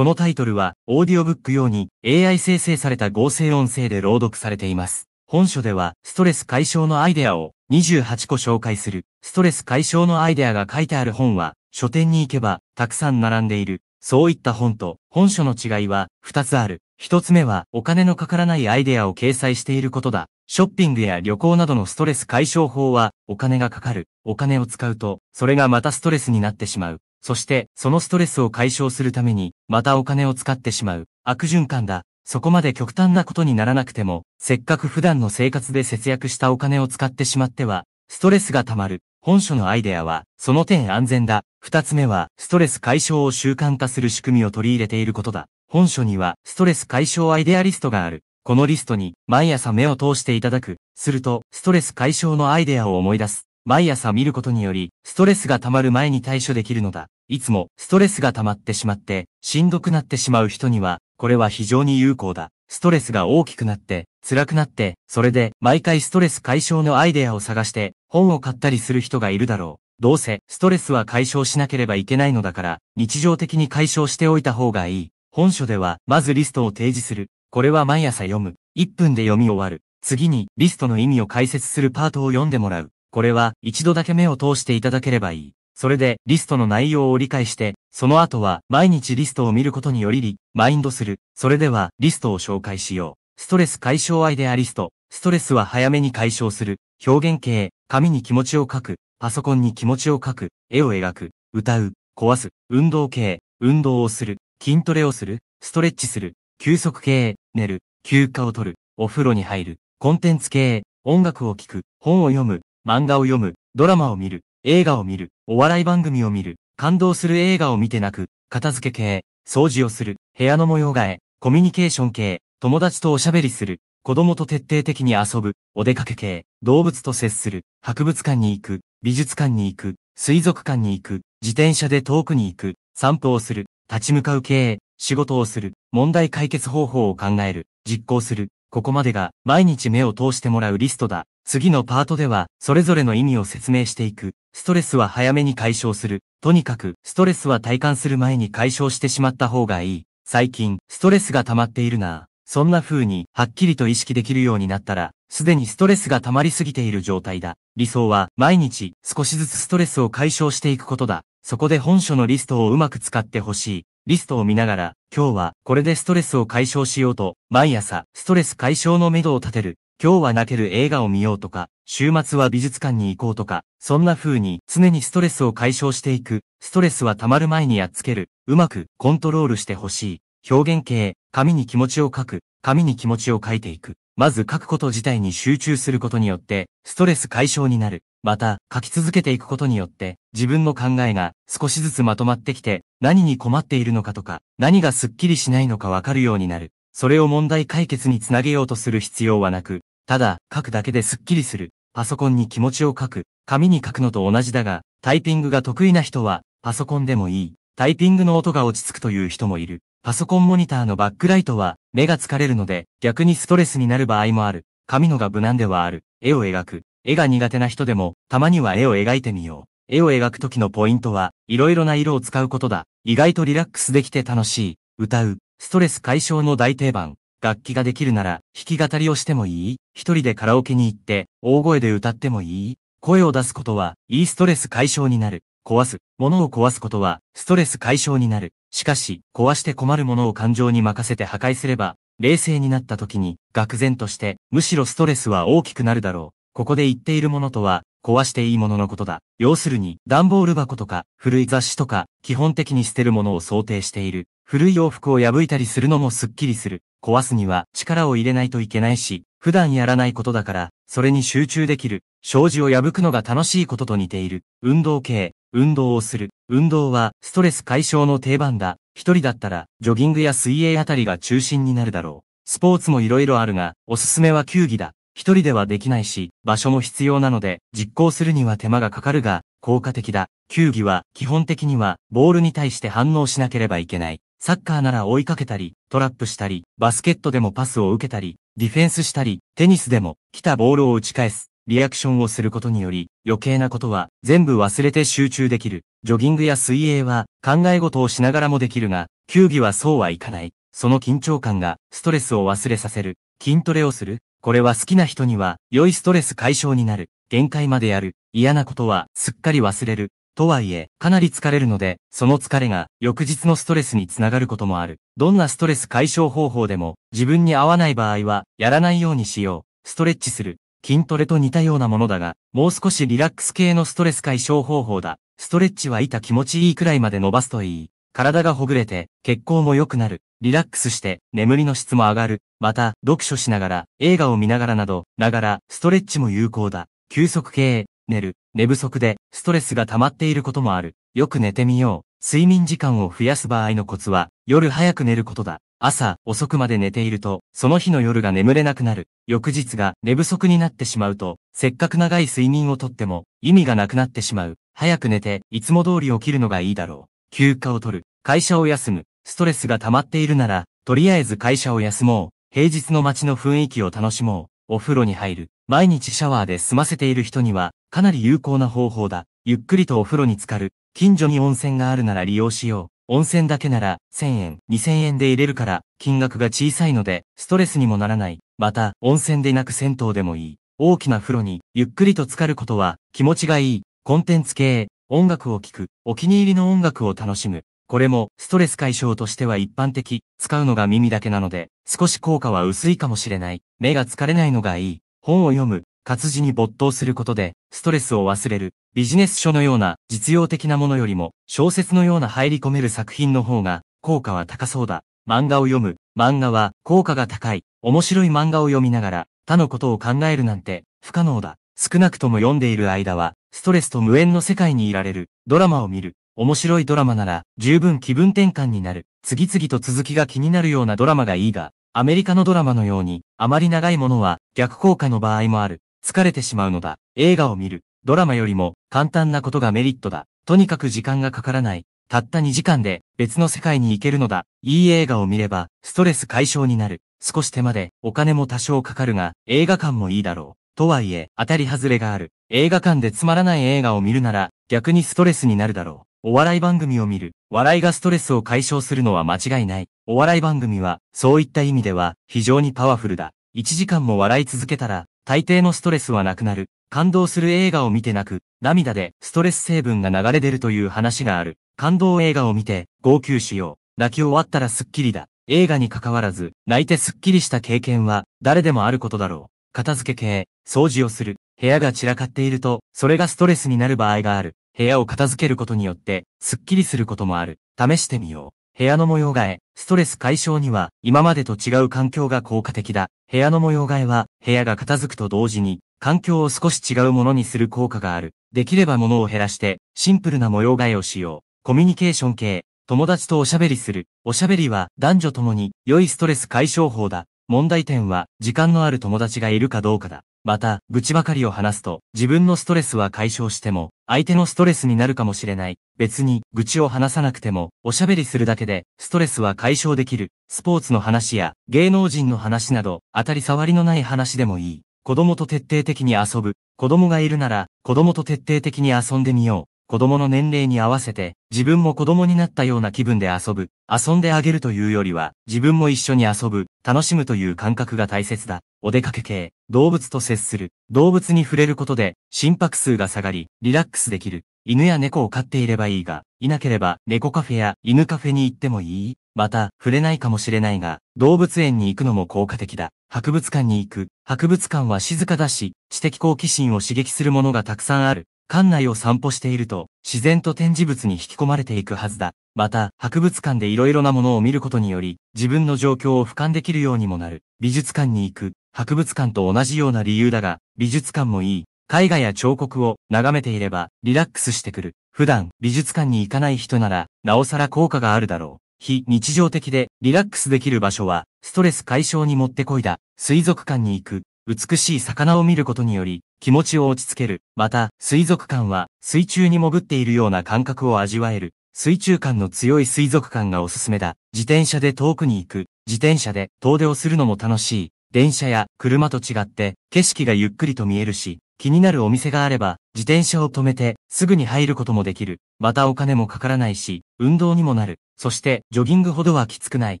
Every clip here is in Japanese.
このタイトルは、オーディオブック用に AI 生成された合成音声で朗読されています。本書では、ストレス解消のアイデアを28個紹介する。ストレス解消のアイデアが書いてある本は、書店に行けば、たくさん並んでいる。そういった本と、本書の違いは、2つある。1つ目は、お金のかからないアイデアを掲載していることだ。ショッピングや旅行などのストレス解消法は、お金がかかる。お金を使うと、それがまたストレスになってしまう。そしてそのストレスを解消するためにまたお金を使ってしまう悪循環だ。そこまで極端なことにならなくても、せっかく普段の生活で節約したお金を使ってしまっては、ストレスが溜まる。本書のアイデアは、その点安全だ。二つ目は、ストレス解消を習慣化する仕組みを取り入れていることだ。本書には、ストレス解消アイデアリストがある。このリストに、毎朝目を通していただく。すると、ストレス解消のアイデアを思い出す。毎朝見ることにより、ストレスが溜まる前に対処できるのだ。いつも、ストレスが溜まってしまって、しんどくなってしまう人には、これは非常に有効だ。ストレスが大きくなって、辛くなって、それで、毎回ストレス解消のアイデアを探して、本を買ったりする人がいるだろう。どうせ、ストレスは解消しなければいけないのだから、日常的に解消しておいた方がいい。本書では、まずリストを提示する。これは毎朝読む。1分で読み終わる。次に、リストの意味を解説するパートを読んでもらう。これは一度だけ目を通していただければいい。それで、リストの内容を理解して、その後は毎日リストを見ることによりマインドする。それでは、リストを紹介しよう。ストレス解消アイデアリスト。ストレスは早めに解消する。表現系。紙に気持ちを書く。パソコンに気持ちを書く。絵を描く。歌う。壊す。運動系。運動をする。筋トレをする。ストレッチする。休息系。寝る。休暇を取る。お風呂に入る。コンテンツ系。音楽を聴く。本を読む。漫画を読む、ドラマを見る、映画を見る、お笑い番組を見る、感動する映画を見て泣く、片付け系、掃除をする、部屋の模様替え、コミュニケーション系、友達とおしゃべりする、子供と徹底的に遊ぶ、お出かけ系、動物と接する、博物館に行く、美術館に行く、水族館に行く、自転車で遠くに行く、散歩をする、立ち向かう系、仕事をする、問題解決方法を考える、実行する、ここまでが毎日目を通してもらうリストだ。次のパートでは、それぞれの意味を説明していく。ストレスは早めに解消する。とにかく、ストレスは体感する前に解消してしまった方がいい。最近、ストレスが溜まっているな。そんな風に、はっきりと意識できるようになったら、すでにストレスが溜まりすぎている状態だ。理想は、毎日、少しずつストレスを解消していくことだ。そこで本書のリストをうまく使ってほしい。リストを見ながら、今日はこれでストレスを解消しようと、毎朝ストレス解消の目処を立てる。今日は泣ける映画を見ようとか、週末は美術館に行こうとか、そんな風に常にストレスを解消していく。ストレスは溜まる前にやっつける。うまくコントロールしてほしい。表現形、紙に気持ちを書く。紙に気持ちを書いていく。まず書くこと自体に集中することによって、ストレス解消になる。また、書き続けていくことによって、自分の考えが少しずつまとまってきて、何に困っているのかとか、何がスッキリしないのかわかるようになる。それを問題解決につなげようとする必要はなく、ただ、書くだけでスッキリする。パソコンに気持ちを書く。紙に書くのと同じだが、タイピングが得意な人は、パソコンでもいい。タイピングの音が落ち着くという人もいる。パソコンモニターのバックライトは、目が疲れるので、逆にストレスになる場合もある。紙のが無難ではある。絵を描く。絵が苦手な人でも、たまには絵を描いてみよう。絵を描く時のポイントは、いろいろな色を使うことだ。意外とリラックスできて楽しい。歌う。ストレス解消の大定番。楽器ができるなら、弾き語りをしてもいい一人でカラオケに行って、大声で歌ってもいい声を出すことは、いいストレス解消になる。壊す。物を壊すことは、ストレス解消になる。しかし、壊して困るものを感情に任せて破壊すれば、冷静になった時に、愕然として、むしろストレスは大きくなるだろう。ここで言っているものとは、壊していいもののことだ。要するに、段ボール箱とか、古い雑誌とか、基本的に捨てるものを想定している。古い洋服を破いたりするのもスッキリする。壊すには力を入れないといけないし、普段やらないことだから、それに集中できる。障子を破くのが楽しいことと似ている。運動系、運動をする。運動は、ストレス解消の定番だ。一人だったら、ジョギングや水泳あたりが中心になるだろう。スポーツも色々あるが、おすすめは球技だ。一人ではできないし、場所も必要なので、実行するには手間がかかるが、効果的だ。球技は、基本的には、ボールに対して反応しなければいけない。サッカーなら追いかけたり、トラップしたり、バスケットでもパスを受けたり、ディフェンスしたり、テニスでも、来たボールを打ち返す。リアクションをすることにより、余計なことは全部忘れて集中できる。ジョギングや水泳は考え事をしながらもできるが、球技はそうはいかない。その緊張感がストレスを忘れさせる。筋トレをするこれは好きな人には良いストレス解消になる。限界までやる。嫌なことはすっかり忘れる。とはいえ、かなり疲れるので、その疲れが翌日のストレスにつながることもある。どんなストレス解消方法でも自分に合わない場合はやらないようにしよう。ストレッチする。筋トレと似たようなものだが、もう少しリラックス系のストレス解消方法だ。ストレッチは痛気持ちいいくらいまで伸ばすといい。体がほぐれて、血行も良くなる。リラックスして眠りの質も上がる。また、読書しながら、映画を見ながらなど、ながら、ストレッチも有効だ。休息系、寝る、寝不足で、ストレスが溜まっていることもある。よく寝てみよう。睡眠時間を増やす場合のコツは、夜早く寝ることだ。朝、遅くまで寝ていると、その日の夜が眠れなくなる。翌日が寝不足になってしまうと、せっかく長い睡眠をとっても、意味がなくなってしまう。早く寝て、いつも通り起きるのがいいだろう。休暇を取る。会社を休む。ストレスが溜まっているなら、とりあえず会社を休もう。平日の街の雰囲気を楽しもう。お風呂に入る。毎日シャワーで済ませている人には、かなり有効な方法だ。ゆっくりとお風呂に浸かる。近所に温泉があるなら利用しよう。温泉だけなら、1000円、2000円で入れるから、金額が小さいので、ストレスにもならない。また、温泉でなく銭湯でもいい。大きな風呂に、ゆっくりと浸かることは、気持ちがいい。コンテンツ系、音楽を聴く、お気に入りの音楽を楽しむ。これもストレス解消としては一般的、使うのが耳だけなので、少し効果は薄いかもしれない。目が疲れないのがいい。本を読む、活字に没頭することで、ストレスを忘れる。ビジネス書のような実用的なものよりも、小説のような入り込める作品の方が、効果は高そうだ。漫画を読む。漫画は効果が高い。面白い漫画を読みながら、他のことを考えるなんて、不可能だ。少なくとも読んでいる間は、ストレスと無縁の世界にいられる。ドラマを見る。面白いドラマなら十分気分転換になる。次々と続きが気になるようなドラマがいいが、アメリカのドラマのようにあまり長いものは逆効果の場合もある。疲れてしまうのだ。映画を見る。ドラマよりも簡単なことがメリットだ。とにかく時間がかからない。たった2時間で別の世界に行けるのだ。いい映画を見ればストレス解消になる。少し手間でお金も多少かかるが映画館もいいだろう。とはいえ当たり外れがある。映画館でつまらない映画を見るなら逆にストレスになるだろう。お笑い番組を見る、笑いがストレスを解消するのは間違いない。お笑い番組は、そういった意味では、非常にパワフルだ。1時間も笑い続けたら、大抵のストレスはなくなる。感動する映画を見て泣く、涙でストレス成分が流れ出るという話がある。感動映画を見て、号泣しよう。泣き終わったらスッキリだ。映画に関わらず、泣いてスッキリした経験は、誰でもあることだろう。片付け系、掃除をする、部屋が散らかっていると、それがストレスになる場合がある。部屋を片付けることによって、すっきりすることもある。試してみよう。部屋の模様替え、ストレス解消には、今までと違う環境が効果的だ。部屋の模様替えは、部屋が片付くと同時に、環境を少し違うものにする効果がある。できれば物を減らして、シンプルな模様替えをしよう。コミュニケーション系、友達とおしゃべりする。おしゃべりは男女ともに良いストレス解消法だ。問題点は、時間のある友達がいるかどうかだ。また、愚痴ばかりを話すと、自分のストレスは解消しても、相手のストレスになるかもしれない。別に、愚痴を話さなくても、おしゃべりするだけで、ストレスは解消できる。スポーツの話や、芸能人の話など、当たり障りのない話でもいい。子供と徹底的に遊ぶ。子供がいるなら、子供と徹底的に遊んでみよう。子供の年齢に合わせて、自分も子供になったような気分で遊ぶ、遊んであげるというよりは、自分も一緒に遊ぶ、楽しむという感覚が大切だ。お出かけ系、動物と接する、動物に触れることで、心拍数が下がり、リラックスできる。犬や猫を飼っていればいいが、いなければ猫カフェや犬カフェに行ってもいいまた、触れないかもしれないが、動物園に行くのも効果的だ。博物館に行く。博物館は静かだし、知的好奇心を刺激するものがたくさんある。館内を散歩していると、自然と展示物に引き込まれていくはずだ。また、博物館で色々なものを見ることにより、自分の状況を俯瞰できるようにもなる。美術館に行く、博物館と同じような理由だが、美術館もいい。絵画や彫刻を眺めていれば、リラックスしてくる。普段、美術館に行かない人なら、なおさら効果があるだろう。非日常的でリラックスできる場所は、ストレス解消にもってこいだ。水族館に行く、美しい魚を見ることにより、気持ちを落ち着ける。また、水族館は、水中に潜っているような感覚を味わえる。水中感の強い水族館がおすすめだ。自転車で遠くに行く。自転車で遠出をするのも楽しい。電車や車と違って、景色がゆっくりと見えるし、気になるお店があれば、自転車を止めて、すぐに入ることもできる。またお金もかからないし、運動にもなる。そして、ジョギングほどはきつくない。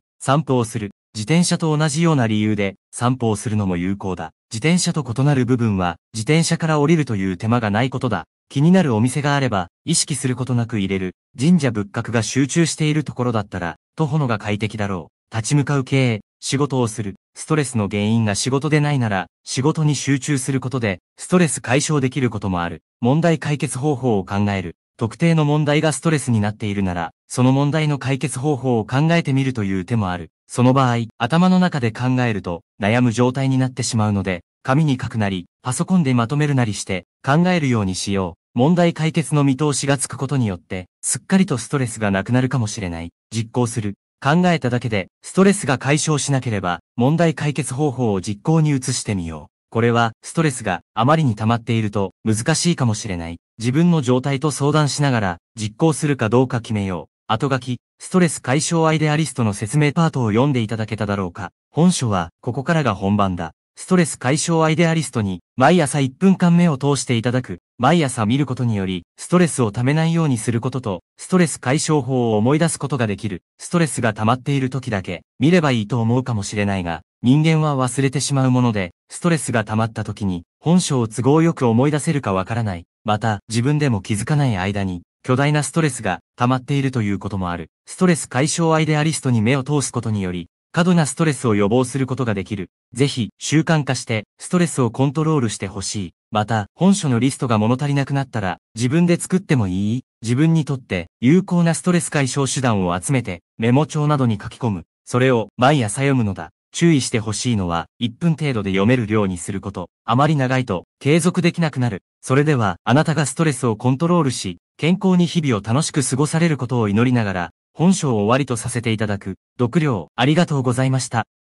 散歩をする。自転車と同じような理由で、散歩をするのも有効だ。自転車と異なる部分は、自転車から降りるという手間がないことだ。気になるお店があれば、意識することなく入れる。神社仏閣が集中しているところだったら、徒歩のが快適だろう。立ち向かう経営、仕事をする。ストレスの原因が仕事でないなら、仕事に集中することで、ストレス解消できることもある。問題解決方法を考える。特定の問題がストレスになっているなら、その問題の解決方法を考えてみるという手もある。その場合、頭の中で考えると悩む状態になってしまうので、紙に書くなり、パソコンでまとめるなりして考えるようにしよう。問題解決の見通しがつくことによって、すっかりとストレスがなくなるかもしれない。実行する。考えただけで、ストレスが解消しなければ、問題解決方法を実行に移してみよう。これは、ストレスがあまりに溜まっていると、難しいかもしれない。自分の状態と相談しながら、実行するかどうか決めよう。後書き、ストレス解消アイデアリストの説明パートを読んでいただけただろうか。本書は、ここからが本番だ。ストレス解消アイデアリストに、毎朝1分間目を通していただく、毎朝見ることにより、ストレスを溜めないようにすることと、ストレス解消法を思い出すことができる。ストレスが溜まっている時だけ、見ればいいと思うかもしれないが、人間は忘れてしまうもので、ストレスが溜まった時に、本書を都合よく思い出せるかわからない。また、自分でも気づかない間に、巨大なストレスが溜まっているということもある。ストレス解消アイデアリストに目を通すことにより、過度なストレスを予防することができる。ぜひ、習慣化して、ストレスをコントロールしてほしい。また、本書のリストが物足りなくなったら、自分で作ってもいい自分にとって、有効なストレス解消手段を集めて、メモ帳などに書き込む。それを、毎朝読むのだ。注意してほしいのは、1分程度で読める量にすること。あまり長いと、継続できなくなる。それでは、あなたがストレスをコントロールし、健康に日々を楽しく過ごされることを祈りながら、本章を終わりとさせていただく、読料、ありがとうございました。